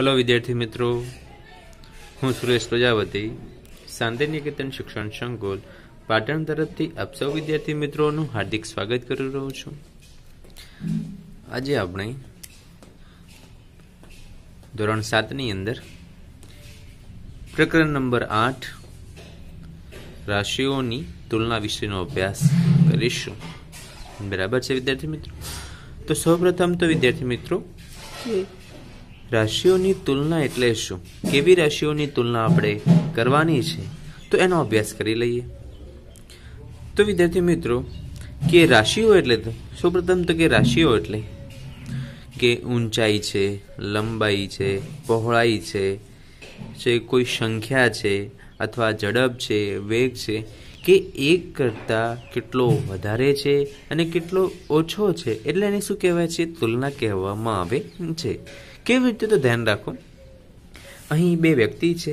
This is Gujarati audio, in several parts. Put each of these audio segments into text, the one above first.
હલો વિદ્યાર્થી મિત્રો હું સુરેશ પ્રજાપતિ શાંતિ નિકેતન શિક્ષણ સંકુલ પાટણ તરફથી આપ સૌ વિદ્યાર્થી મિત્રોનું હાર્દિક સ્વાગત કરી રહ્યો છું આજે આપણે ધોરણ સાતની અંદર પ્રકરણ નંબર આઠ રાશિઓની તુલના વિશેનો અભ્યાસ કરીશું બરાબર છે વિદ્યાર્થી મિત્રો તો સૌપ્રથમ તો વિદ્યાર્થી મિત્રો રાશિઓની તુલના એટલે શું કેવી રાશિઓની તુલના આપણે કરવાની છે તો એનો અભ્યાસ કરી લઈએ તો વિદ્યાર્થી મિત્રો કે રાશિઓ એટલે તો સૌપ્રથમ તો કે રાશિઓ એટલે કે ઊંચાઈ છે લંબાઈ છે પહોળાઈ છે જે કોઈ સંખ્યા છે અથવા ઝડપ છે વેગ છે કે એક કરતાં કેટલો વધારે છે અને કેટલો ઓછો છે એટલે એને શું કહેવાય છે તુલના કહેવામાં આવે છે કેવી રીતે તો ધ્યાન રાખો અહીં બે વ્યક્તિ છે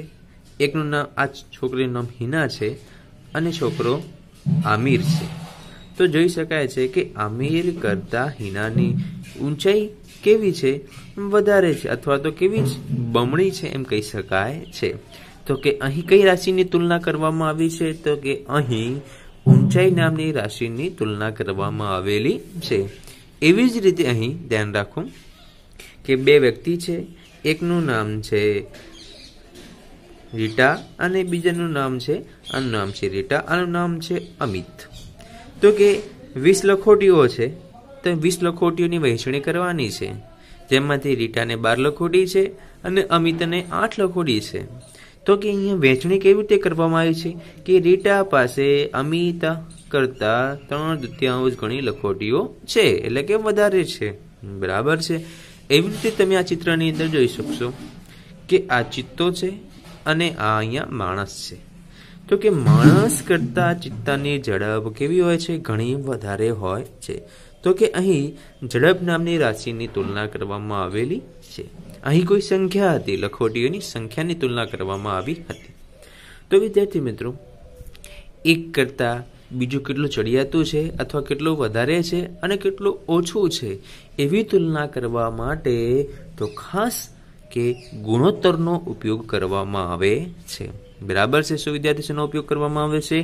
એકનું નામ આ છોકરીનું નામ હિના છે અને છોકરો આમિર છે તો જોઈ શકાય છે કે આમિર કરતા હિનાની ઊંચાઈ કેવી છે વધારે છે અથવા તો કેવી જ બમણી છે એમ કહી શકાય છે તો કે અહીં કઈ રાશિની તુલના કરવામાં આવી છે તો કે અહીં ઊંચાઈ નામની રાશિની તુલના કરવામાં આવેલી છે એવી જ રીતે અહીં ધ્યાન રાખો કે બે વ્યક્તિ છે એકનું નામ છે રીટા અને બીજાનું નામ છે આનું નામ છે રીટા આનું નામ છે અમિત તો કે વીસ લખોટીઓ છે તો વીસ લખોટીઓની વહેંચણી કરવાની છે જેમાંથી રીટાને બાર લખોટી છે અને અમિતને આઠ લખોટી છે તો કે અહીંયા વહેંચણી કેવી રીતે કરવામાં આવી છે કે રીટા પાસે અમિત કરતાં ત્રણ દૃત્યાંશ ઘણી લખોટીઓ છે એટલે કે વધારે છે બરાબર છે એવી રીતે તમે આ ચિત્રની અંદર જોઈ શકશો કે આ ચિત્તો છે અને આ અહીંયા માણસ છે તો કે માણસ કરતાં ચિત્તાની ઝડપ કેવી હોય છે ઘણી વધારે હોય છે તો કે અહીં ઝડપ નામની રાશિની તુલના કરવામાં આવેલી છે અહીં કોઈ સંખ્યા હતી લખોટીઓની સંખ્યાની તુલના કરવામાં આવી હતી તો વિદ્યાર્થી મિત્રો એક કરતાં બીજું કેટલું ચડિયાતું છે અથવા કેટલું વધારે છે અને કેટલું ઓછું છે એવી તુલના કરવા માટે તો ખાસ કે ગુણોત્તરનો ઉપયોગ કરવામાં આવે છે બરાબર છે શું વિદ્યાર્થી શેનો ઉપયોગ કરવામાં આવે છે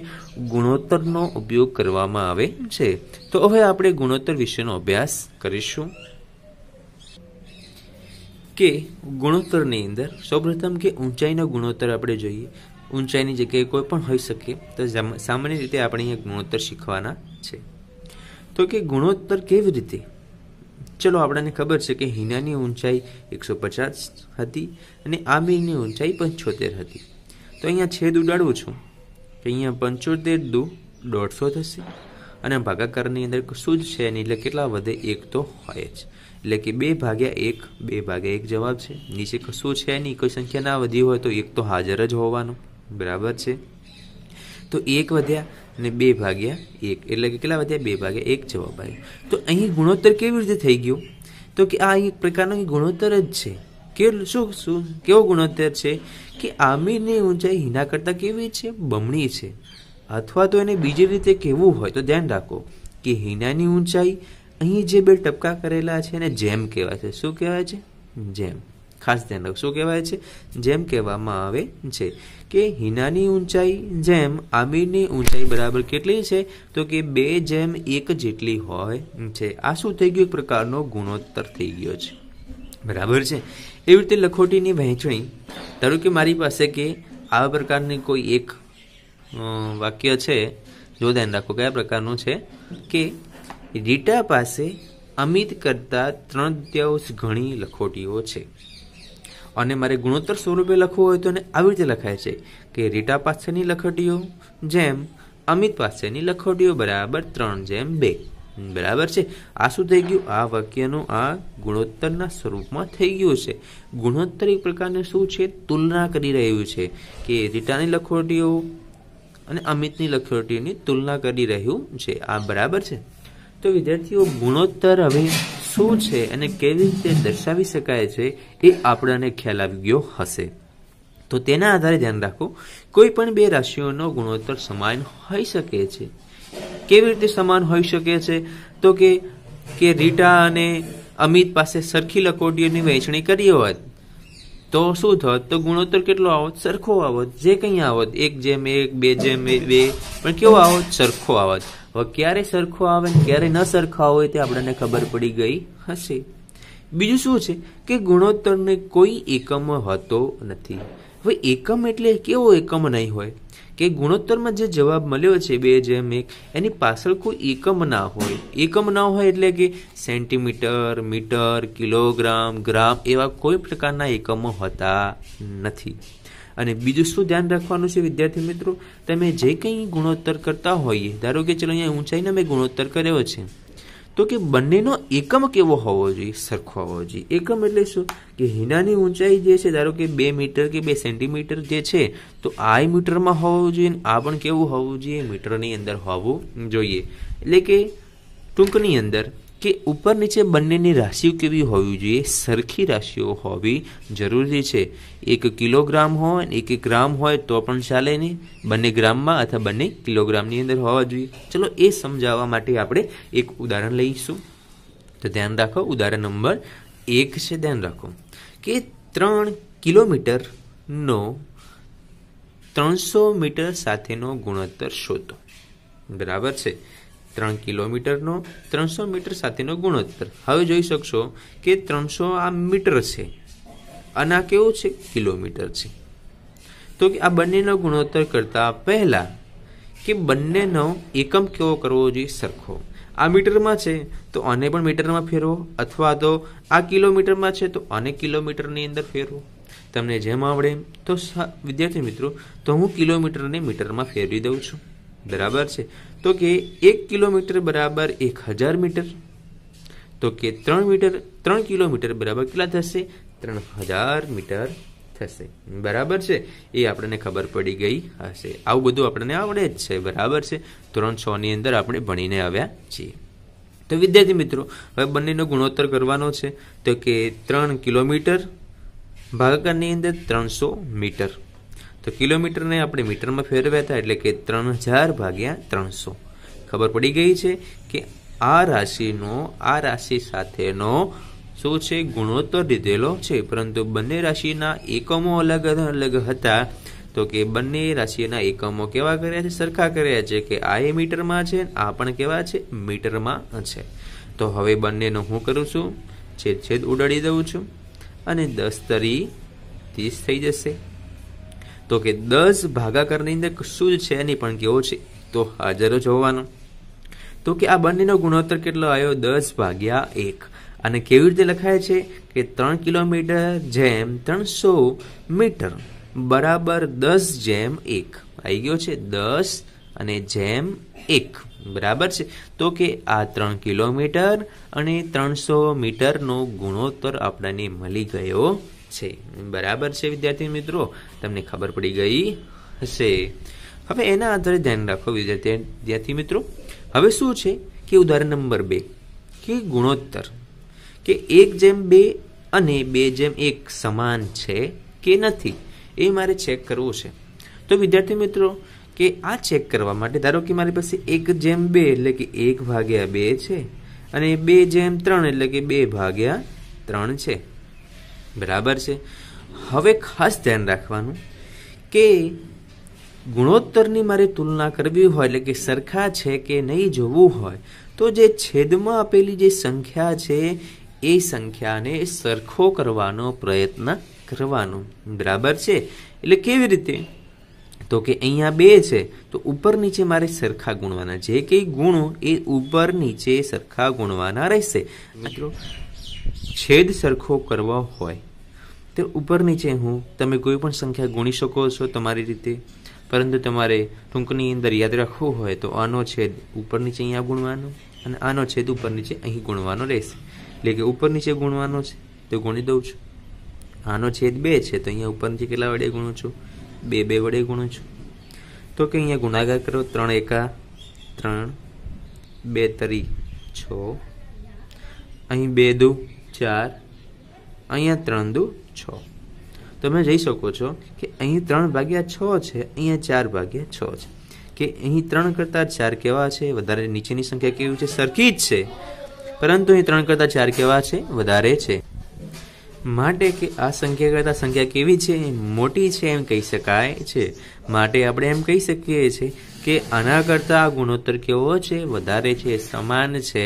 ગુણોત્તરનો ઉપયોગ કરવામાં આવે છે તો હવે આપણે ગુણોત્તર વિશેનો અભ્યાસ કરીશું કે ગુણોત્તરની અંદર સૌપ્રથમ કે ઊંચાઈનો ગુણોત્તર આપણે જોઈએ ઊંચાઈની જગ્યાએ કોઈ પણ હોઈ શકે તો સામાન્ય રીતે આપણે અહીંયા ગુણોત્તર શીખવાના છે તો કે ગુણોત્તર કેવી રીતે ચલો આપણને ખબર છે કે હિનાની ઊંચાઈ એકસો પચાસ હતી અને આબીની ઊંચાઈ પંચોતેર હતી તો અહીંયા છેદ ઉડાડવું છું તો અહીંયા પંચોતેર દુ દોઢસો થશે અને ભાગાકારની અંદર શું છે એની એટલે કેટલા વધે એક તો હોય જ એટલે કે બે ભાગ્યા એક બે ભાગ્યા એક જવાબ છે નીચે કશું છે નહીં કોઈ સંખ્યા ના વધી હોય તો એક તો હાજર જ હોવાનું બરાબર છે તો એક વધ્યા ને બે ભાગ્યા એક એટલે કે કેટલા વધ્યા બે ભાગ્યા એક જવાબ આવ્યો તો અહીં ગુણોત્તર કેવી રીતે થઈ ગયો તો કે આ એક પ્રકારનો ગુણોત્તર જ છે કે શું શું કેવો ગુણોત્તર છે કે આમીરની ઊંચાઈ હિના કરતાં કેવી છે બમણી છે અથવા તો એને બીજી રીતે કહેવું હોય તો ધ્યાન રાખો કે હિનાની ઊંચાઈ અહીં જે બે ટપકા કરેલા છે એને જેમ કહેવાય છે શું કહેવાય છે જેમ ખાસ ધ્યાન રાખો શું કહેવાય છે જેમ કહેવામાં આવે છે કે હિનાની ઊંચાઈ જેમ આમીરની ઊંચાઈ બરાબર કેટલી છે તો કે બે જેમ એક જેટલી હોય છે આ શું થઈ ગયું એક પ્રકારનો ગુણોત્તર થઈ ગયો છે બરાબર છે એવી રીતે લખોટીની વહેંચણી ધારો કે મારી પાસે કે આવા પ્રકારની કોઈ એક વાક્ય છે જો ધ્યાન રાખો કયા પ્રકારનું છે કે રીટા પાસે અમિત કરતાં ત્રણ ત્યાંશ ઘણી લખોટીઓ છે અને મારે ગુણોત્તર સ્વરૂપે લખવું હોય તો એને આવી રીતે લખાય છે કે રીટા પાસેની લખોટીઓ જેમ અમિત પાસેની લખોટીઓ બરાબર ત્રણ જેમ બે બરાબર છે આ શું થઈ ગયું આ વાક્યનું આ ગુણોત્તરના સ્વરૂપમાં થઈ ગયું છે ગુણોત્તર એક પ્રકારનું શું છે તુલના કરી રહ્યું છે કે રીટાની લખોટીઓ અને અમિતની લખોટીઓની તુલના કરી રહ્યું છે આ બરાબર છે તો વિદ્યાર્થીઓ ગુણોત્તર હવે શું છે અને કેવી રીતે દર્શાવી શકાય છે એ આપણાને ખ્યાલ આવી ગયો હશે તો તેના આધારે ધ્યાન રાખો કોઈ પણ બે રાશિઓનો ગુણોત્તર સમાન હોઈ શકે છે કેવી રીતે સમાન હોઈ શકે છે તો કે કે રીટા અને અમિત પાસે સરખી લકોટીઓની વહેંચણી કરી હોત તો શું થત તો ગુણોત્તર કેટલો આવત સરખો આવત જે કંઈ આવત એક જેમ એક બે જેમ બે પણ કેવો આવત સરખો આવત ક્યારે સરખો આવે ને ક્યારે ન સરખા હોય તે આપણને ખબર પડી ગઈ હશે બીજું શું છે કે ગુણોત્તરને કોઈ એકમ હોતો નથી હવે એકમ એટલે કેવો એકમ નહીં હોય કે ગુણોત્તરમાં જે જવાબ મળ્યો છે બે જેમ એક એની પાછળ કોઈ એકમ ના હોય એકમ ના હોય એટલે કે સેન્ટીમીટર મીટર કિલોગ્રામ ગ્રામ એવા કોઈ પ્રકારના એકમો હોતા નથી અને બીજું શું ધ્યાન રાખવાનું છે વિદ્યાર્થી મિત્રો તમે જે કંઈ ગુણોત્તર કરતા હોઈએ ધારો કે ચલો અહીંયા ઊંચાઈને મેં ગુણોત્તર કર્યો છે તો કે બંનેનો એકમ કેવો હોવો જોઈએ સરખો હોવો જોઈએ એકમ એટલે શું કે હિનાની ઊંચાઈ જે છે ધારો કે બે મીટર કે બે સેન્ટીમીટર જે છે તો આ મીટરમાં હોવું જોઈએ આ પણ કેવું હોવું જોઈએ મીટરની અંદર હોવું જોઈએ એટલે કે ટૂંકની અંદર કે ઉપર નીચે બંનેની રાશિઓ કેવી હોવી જોઈએ સરખી રાશિઓ હોવી જરૂરી છે એક કિલોગ્રામ હોય અને એક ગ્રામ હોય તો પણ ચાલે નહીં બંને ગ્રામમાં અથવા બંને કિલોગ્રામની અંદર હોવા જોઈએ ચલો એ સમજાવવા માટે આપણે એક ઉદાહરણ લઈશું તો ધ્યાન રાખો ઉદાહરણ નંબર એક છે ધ્યાન રાખો કે ત્રણ કિલોમીટરનો ત્રણસો મીટર સાથેનો ગુણોત્તર શોધો બરાબર છે ત્રણ કિલોમીટરનો ત્રણસો મીટર સાથેનો ગુણોત્તર હવે જોઈ શકશો કે ત્રણસો આ મીટર છે અને આ કેવું છે કિલોમીટર છે તો કે આ બંનેનો ગુણોત્તર કરતાં પહેલાં કે બંનેનો એકમ કેવો કરવો જોઈએ સરખો આ મીટરમાં છે તો આને પણ મીટરમાં ફેરવો અથવા તો આ કિલોમીટરમાં છે તો આને કિલોમીટરની અંદર ફેરવો તમને જેમ આવડે તો વિદ્યાર્થી મિત્રો તો હું કિલોમીટરને મીટરમાં ફેરવી દઉં છું બરાબર છે તો કે એક કિલોમીટર બરાબર એક હજાર મીટર તો કે ત્રણ મીટર ત્રણ કિલોમીટર બરાબર કેટલા થશે ત્રણ હજાર મીટર થશે બરાબર છે એ આપણને ખબર પડી ગઈ હશે આવું બધું આપણને આવડે જ છે બરાબર છે ધોરણ છ ની અંદર આપણે ભણીને આવ્યા છીએ તો વિદ્યાર્થી મિત્રો હવે બંનેનો ગુણોત્તર કરવાનો છે તો કે ત્રણ કિલોમીટર ભાગકારની અંદર ત્રણસો મીટર તો કિલોમીટરને આપણે મીટરમાં ફેરવ્યા હતા એટલે કે ત્રણ હજાર ભાગ્યા ત્રણસો ખબર પડી ગઈ છે કે આ રાશિનો આ રાશિ સાથેનો શું છે ગુણોત્તર લીધેલો છે પરંતુ બંને રાશિના એકમો અલગ અલગ હતા તો કે બંને રાશિના એકમો કેવા કર્યા છે સરખા કર્યા છે કે આ એ મીટરમાં છે આ પણ કેવા છે મીટરમાં છે તો હવે બંનેનો હું કરું છું છેદ છેદ ઉડાડી દઉં છું અને દસ તરી ત્રીસ થઈ જશે તો કે દસ ભાગાકારની અંદર કશું જ છે નહીં પણ કેવો છે તો હાજરો જ હોવાનો તો કે આ બંનેનો ગુણોત્તર કેટલો આવ્યો દસ ભાગ્યા એક અને કેવી રીતે લખાય છે કે ત્રણ કિલોમીટર જેમ ત્રણસો મીટર બરાબર દસ જેમ એક આવી ગયો છે દસ અને જેમ એક બરાબર છે તો કે આ ત્રણ કિલોમીટર અને ત્રણસો મીટરનો ગુણોત્તર આપણને મળી ગયો છે બરાબર છે વિદ્યાર્થી મિત્રો તમને ખબર પડી ગઈ હશે હવે એના આધારે ધ્યાન રાખો વિદ્યાર્થી મિત્રો હવે શું છે કે ઉદાહરણ નંબર બે કે ગુણોત્તર કે એક જેમ બે અને બે જેમ એક સમાન છે કે નથી એ મારે ચેક કરવું છે તો વિદ્યાર્થી મિત્રો કે આ ચેક કરવા માટે ધારો કે મારી પાસે એક જેમ બે એટલે કે એક ભાગ્યા બે છે અને બે જેમ ત્રણ એટલે કે બે ભાગ્યા ત્રણ છે બરાબર છે હવે ખાસ ધ્યાન રાખવાનું કે ગુણોત્તરની મારે તુલના કરવી હોય એટલે કે સરખા છે કે નહીં જોવું હોય તો જે છેદમાં આપેલી જે સંખ્યા છે એ સંખ્યાને સરખો કરવાનો પ્રયત્ન કરવાનો બરાબર છે એટલે કેવી રીતે તો કે અહીંયા બે છે તો ઉપર નીચે મારે સરખા ગુણવાના જે કંઈ ગુણો એ ઉપર નીચે સરખા ગુણવાના રહેશે મિત્રો છેદ સરખો કરવો હોય તો ઉપર નીચે હું તમે કોઈ પણ સંખ્યા ગુણી શકો છો તમારી રીતે પરંતુ તમારે ટૂંકની અંદર યાદ રાખવું હોય તો આનો છેદ ઉપર નીચે અહીંયા ગુણવાનો અને આનો છેદ ઉપર નીચે અહીં ગુણવાનો રહેશે એટલે કે ઉપર નીચે ગુણવાનો છે તો ગુણી દઉં છું આનો છેદ બે છે તો અહીંયા ઉપર નીચે કેટલા વડે ગુણું છું બે બે વડે ગુણું છું તો કે અહીંયા ગુણાકાર કરો ત્રણ એકા ત્રણ બે તરી છ અહીં બે દુ ચાર અહીંયા ત્રણ દુ છ તમે જઈ શકો છો કે અહીં ત્રણ ભાગ્યા છ છે અહીંયા ચાર ભાગ્યા છ છે કે અહીં ત્રણ કરતાં ચાર કેવા છે વધારે નીચેની સંખ્યા કેવી છે સરખી જ છે પરંતુ અહીં ત્રણ કરતાં ચાર કેવા છે વધારે છે માટે કે આ સંખ્યા કરતા સંખ્યા કેવી છે મોટી છે એમ કહી શકાય છે માટે આપણે એમ કહી શકીએ છીએ કે આના કરતા આ ગુણોત્તર કેવો છે વધારે છે સમાન છે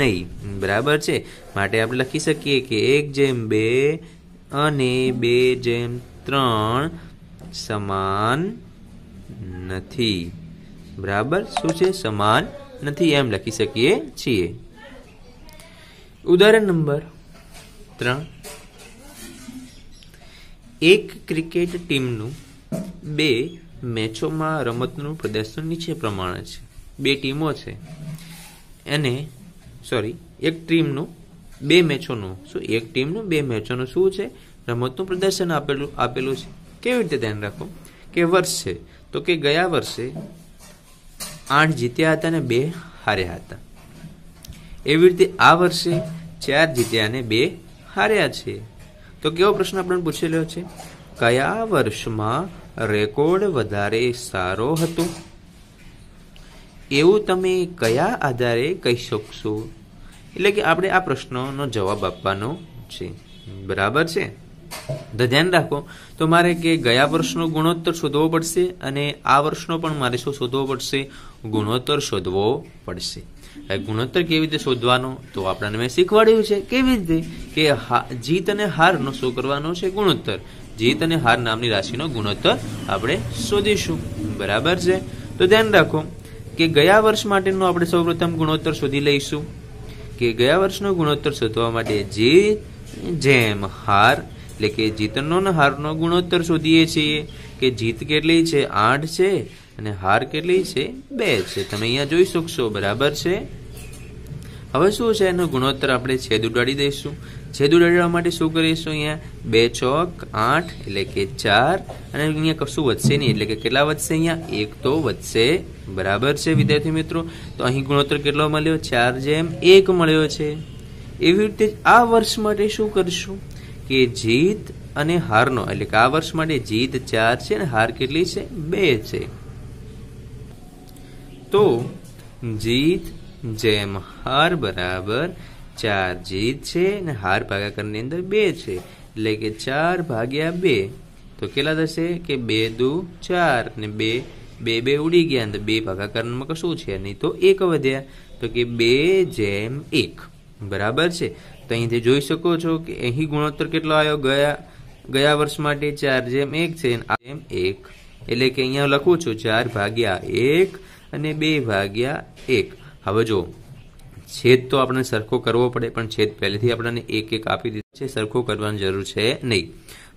નહીં બરાબર છે માટે આપણે લખી શકીએ કે એક જેમ બે અને બે જેમ ત્રણ સમાન નથી બરાબર શું છે સમાન નથી એમ લખી શકીએ છીએ ઉદાહરણ નંબર ત્રણ એક ક્રિકેટ ટીમનું બે મેચોમાં રમતનું પ્રદર્શન નીચે પ્રમાણે છે બે ટીમો છે એને સોરી એક ટીમનું બે મેચોનું શું એક ટીમનું બે મેચોનું શું છે રમતનું પ્રદર્શન આપેલું આપેલું છે કેવી રીતે ધ્યાન રાખો કે વર્ષ છે તો કે ગયા વર્ષે આઠ જીત્યા હતા અને બે હાર્યા હતા એવી રીતે આ વર્ષે ચાર જીત્યા અને બે હાર્યા છે તો કેવો પ્રશ્ન આપણને પૂછેલો છે કયા વર્ષમાં રેકોર્ડ વધારે સારો હતો એવું તમે કયા આધારે કહી શકશો એટલે કે આપણે આ પ્રશ્નનો જવાબ આપવાનો છે બરાબર છે તો ધ્યાન રાખો તો મારે કે ગયા વર્ષનો ગુણોત્તર શોધવો પડશે અને આ વર્ષનો પણ મારે શું શોધવો પડશે ગુણોત્તર શોધવો પડશે ગુણોત્તર કેવી રીતે શોધવાનો તો આપણને મેં શીખવાડ્યું છે કેવી રીતે કે જીત અને હારનો શું કરવાનો છે ગુણોત્તર જીત અને હાર નામની રાશિનો ગુણોત્તર આપણે શોધીશું બરાબર છે તો ધ્યાન રાખો કે ગયા વર્ષ માટેનો આપણે સૌપ્રથમ ગુણોત્તર શોધી લઈશું કે ગયા વર્ષનો ગુણોત્તર શોધવા માટે જીત જેમ હાર એટલે કે જીતનો ને હારનો ગુણોત્તર શોધીએ છીએ કે જીત કેટલી છે આઠ છે અને હાર કેટલી છે બે છે તમે અહીંયા જોઈ શકશો બરાબર છે હવે શું છે એનો ગુણોત્તર આપણે છેદ ઉડાડી દઈશું છેદ ઉડાડવા માટે શું કરીશું અહીંયા બે ચોક આઠ એટલે કે ચાર અને અહીંયા કશું વધશે નહીં એટલે કે કેટલા વધશે અહીંયા એક તો વધશે બરાબર છે વિદ્યાર્થી મિત્રો તો અહીં ગુણોત્તર કેટલો મળ્યો ચાર જેમ એક મળ્યો છે એવી રીતે આ વર્ષ માટે શું કરશું કે જીત અને હારનો એટલે કે આ વર્ષ માટે જીત ચાર છે અને હાર કેટલી છે બે છે તો જીત જેમ હાર બરાબર ચાર જીત છે અને હાર ભાગાકારની અંદર બે છે એટલે કે ચાર ભાગ્યા બે તો કેટલા થશે કે બે દુ ચાર ને બે બે બે ઉડી ગયા તો બે ભાગાકારમાં કશું છે નહીં તો એક વધ્યા તો કે બે જેમ એક બરાબર છે તો અહીંથી જોઈ શકો છો કે અહીં ગુણોત્તર કેટલો આવ્યો ગયા ગયા વર્ષ માટે ચાર જેમ એક છે એમ એક એટલે કે અહીંયા લખું છું ચાર ભાગ્યા એક અને બે ભાગ્યા એક હવે જો છેદ તો આપણે સરખો કરવો પડે પણ છેદ પહેલેથી આપણને એક એક આપી દીધો છે સરખો કરવાની જરૂર છે નહીં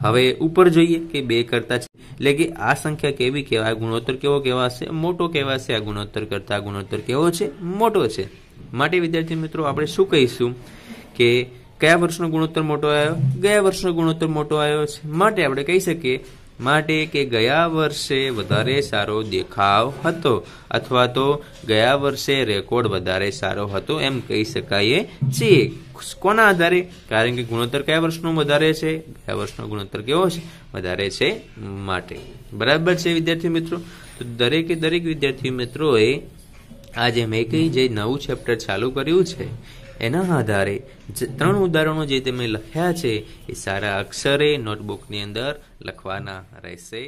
હવે ઉપર જોઈએ કે બે કરતા છે એટલે કે આ સંખ્યા કેવી કહેવાય ગુણોત્તર કેવો કહેવાશે મોટો કહેવાશે આ ગુણોત્તર કરતા ગુણોત્તર કેવો છે મોટો છે માટે વિદ્યાર્થી મિત્રો આપણે શું કહીશું કે કયા વર્ષનો ગુણોત્તર મોટો આવ્યો ગયા વર્ષનો ગુણોત્તર મોટો આવ્યો છે માટે આપણે કહી શકીએ માટે કે ગયા વર્ષે વધારે સારો દેખાવ હતો અથવા તો ગયા વર્ષે રેકોર્ડ વધારે સારો હતો એમ કહી શકાય છીએ કોના આધારે કારણ કે ગુણોત્તર કયા વર્ષનો વધારે છે ગયા વર્ષનો ગુણોત્તર કેવો છે વધારે છે માટે બરાબર છે વિદ્યાર્થી મિત્રો તો દરેકે દરેક વિદ્યાર્થી મિત્રોએ આજે મેં કહી જે નવું ચેપ્ટર ચાલુ કર્યું છે એના આધારે ત્રણ ઉદાહરણો જે તમે લખ્યા છે એ સારા અક્ષરે નોટબુકની અંદર લખવાના રહેશે